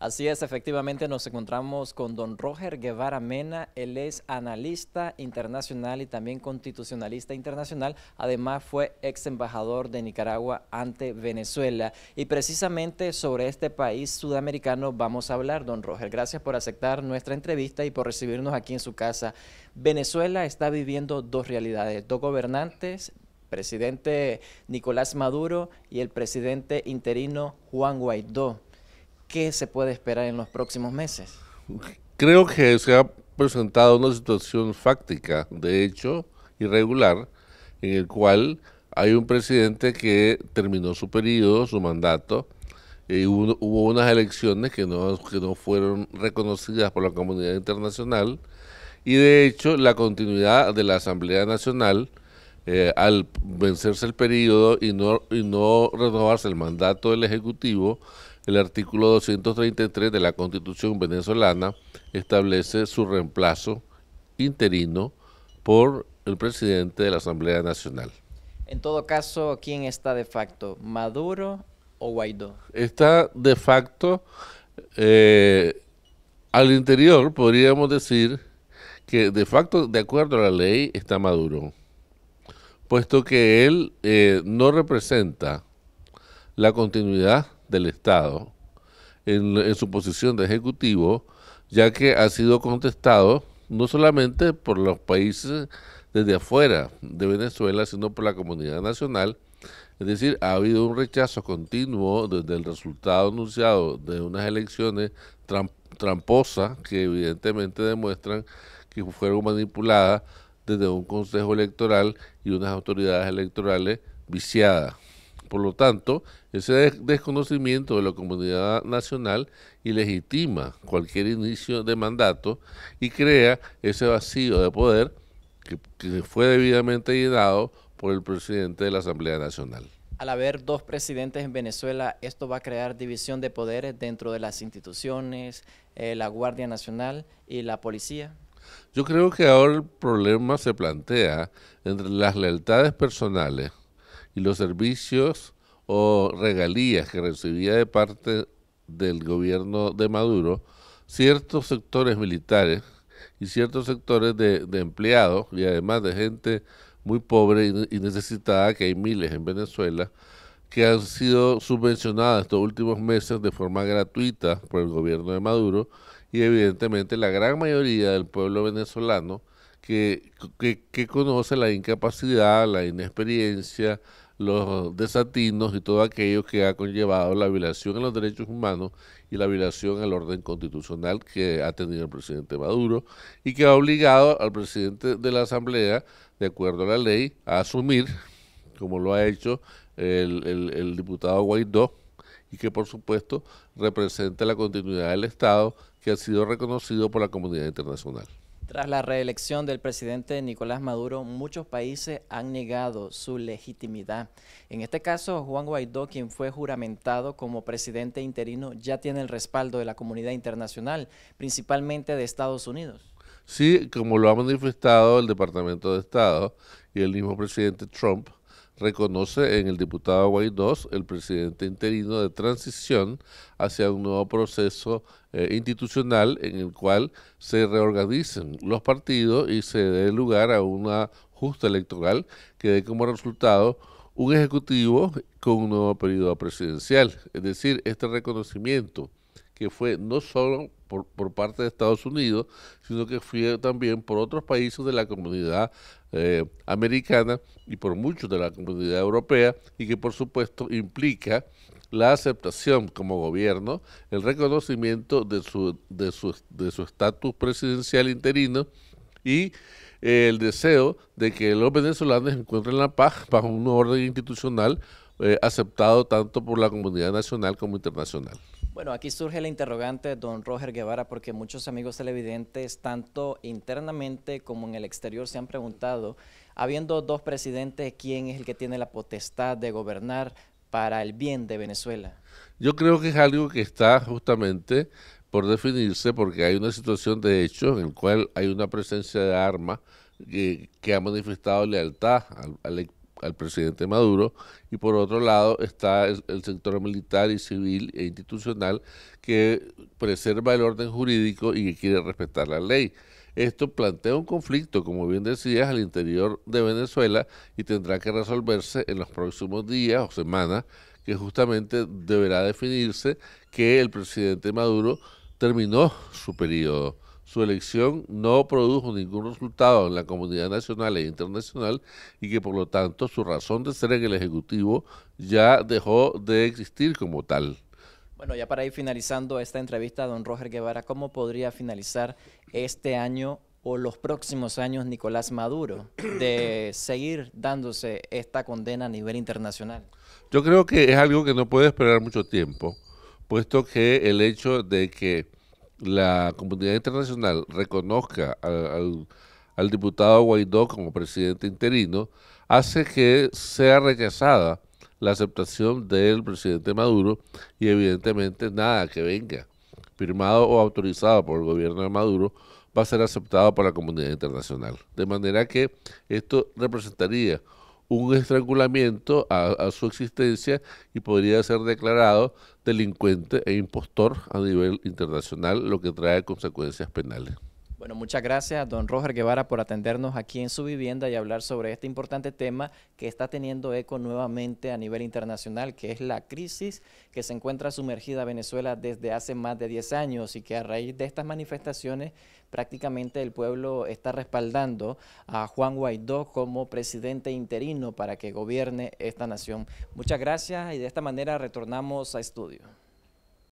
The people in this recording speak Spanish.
Así es, efectivamente nos encontramos con don Roger Guevara Mena, él es analista internacional y también constitucionalista internacional, además fue ex embajador de Nicaragua ante Venezuela y precisamente sobre este país sudamericano vamos a hablar, don Roger, gracias por aceptar nuestra entrevista y por recibirnos aquí en su casa. Venezuela está viviendo dos realidades, dos gobernantes presidente Nicolás Maduro y el presidente interino Juan Guaidó ¿Qué se puede esperar en los próximos meses? Creo que se ha presentado una situación fáctica, de hecho, irregular, en el cual hay un presidente que terminó su periodo, su mandato, y hubo, unas elecciones que no, fueron reconocidas por la comunidad internacional, y de hecho la continuidad de la Asamblea Nacional, eh, al vencerse el periodo y no, y no renovarse el mandato del Ejecutivo, el artículo 233 de la Constitución venezolana establece su reemplazo interino por el presidente de la Asamblea Nacional. En todo caso, ¿quién está de facto? ¿Maduro o Guaidó? Está de facto eh, al interior, podríamos decir que de facto, de acuerdo a la ley, está Maduro, puesto que él eh, no representa la continuidad del Estado en, su posición de ejecutivo, ya que ha sido contestado no solamente por los países desde afuera de Venezuela, sino por la comunidad nacional. Es decir, ha habido un rechazo continuo desde el resultado anunciado de unas elecciones tramposas que evidentemente demuestran que fueron manipuladas desde un consejo electoral y unas autoridades electorales viciadas. Por lo tanto, ese desconocimiento de la comunidad nacional ilegitima cualquier inicio de mandato y crea ese vacío de poder que, fue debidamente llenado por el presidente de la Asamblea Nacional. Al haber dos presidentes en Venezuela, esto va a crear división de poderes dentro de las instituciones, eh, la Guardia Nacional y la policía. Yo creo que ahora el problema se plantea entre las lealtades personales y los servicios o regalías que recibía de parte del gobierno de Maduro, ciertos sectores militares y ciertos sectores de, empleados y además de gente muy pobre y, y necesitada, que hay miles en Venezuela, que han sido subvencionadas estos últimos meses de forma gratuita por el gobierno de Maduro y evidentemente la gran mayoría del pueblo venezolano que, que, conoce la incapacidad, la inexperiencia, los desatinos y todo aquello que ha conllevado la violación a los derechos humanos y la violación al orden constitucional que ha tenido el presidente Maduro y que ha obligado al presidente de la Asamblea, de acuerdo a la ley, a asumir, como lo ha hecho el, el diputado Guaidó, y que por supuesto representa la continuidad del Estado que ha sido reconocido por la comunidad internacional. Tras la reelección del presidente Nicolás Maduro, muchos países han negado su legitimidad. En este caso, Juan Guaidó, quien fue juramentado como presidente interino, ya tiene el respaldo de la comunidad internacional, principalmente de Estados Unidos. Sí, como lo ha manifestado el Departamento de Estado y el mismo presidente Trump, reconoce en el diputado Guaidó el presidente interino de transición hacia un nuevo proceso eh, institucional en el cual se reorganicen los partidos y se dé lugar a una justa electoral que dé como resultado un ejecutivo con un nuevo periodo presidencial. Es decir, este reconocimiento que fue no solo por, parte de Estados Unidos, sino que fue también por otros países de la comunidad eh, americana y por muchos de la comunidad europea, y que por supuesto implica la aceptación como gobierno, el reconocimiento de su de su de su estatus presidencial interino y eh, el deseo de que los venezolanos encuentren la paz bajo un orden institucional eh, aceptado tanto por la comunidad nacional como internacional. Bueno, aquí surge la interrogante, don Roger Guevara, porque muchos amigos televidentes, tanto internamente como en el exterior, se han preguntado, habiendo dos presidentes, ¿quién es el que tiene la potestad de gobernar para el bien de Venezuela? Yo creo que es algo que está justamente por definirse, porque hay una situación de hecho en la cual hay una presencia de armas que, ha manifestado lealtad al, al, al presidente Maduro, y por otro lado está el, sector militar y civil e institucional que preserva el orden jurídico y que quiere respetar la ley. Esto plantea un conflicto, como bien decías, al interior de Venezuela y tendrá que resolverse en los próximos días o semanas, que justamente deberá definirse que el presidente Maduro terminó su periodo su elección no produjo ningún resultado en la comunidad nacional e internacional y que por lo tanto su razón de ser en el Ejecutivo ya dejó de existir como tal. Bueno, ya para ir finalizando esta entrevista, don Roger Guevara, ¿cómo podría finalizar este año o los próximos años Nicolás Maduro de seguir dándose esta condena a nivel internacional? Yo creo que es algo que no puede esperar mucho tiempo, puesto que el hecho de que la comunidad internacional reconozca al, diputado Guaidó como presidente interino, hace que sea rechazada la aceptación del presidente Maduro y evidentemente nada que venga firmado o autorizado por el gobierno de Maduro va a ser aceptado por la comunidad internacional. De manera que esto representaría un estrangulamiento a, su existencia y podría ser declarado delincuente e impostor a nivel internacional, lo que trae consecuencias penales. Bueno, muchas gracias, don Roger Guevara, por atendernos aquí en su vivienda y hablar sobre este importante tema que está teniendo eco nuevamente a nivel internacional, que es la crisis que se encuentra sumergida Venezuela desde hace más de 10 años y que a raíz de estas manifestaciones prácticamente el pueblo está respaldando a Juan Guaidó como presidente interino para que gobierne esta nación. Muchas gracias y de esta manera retornamos a estudio.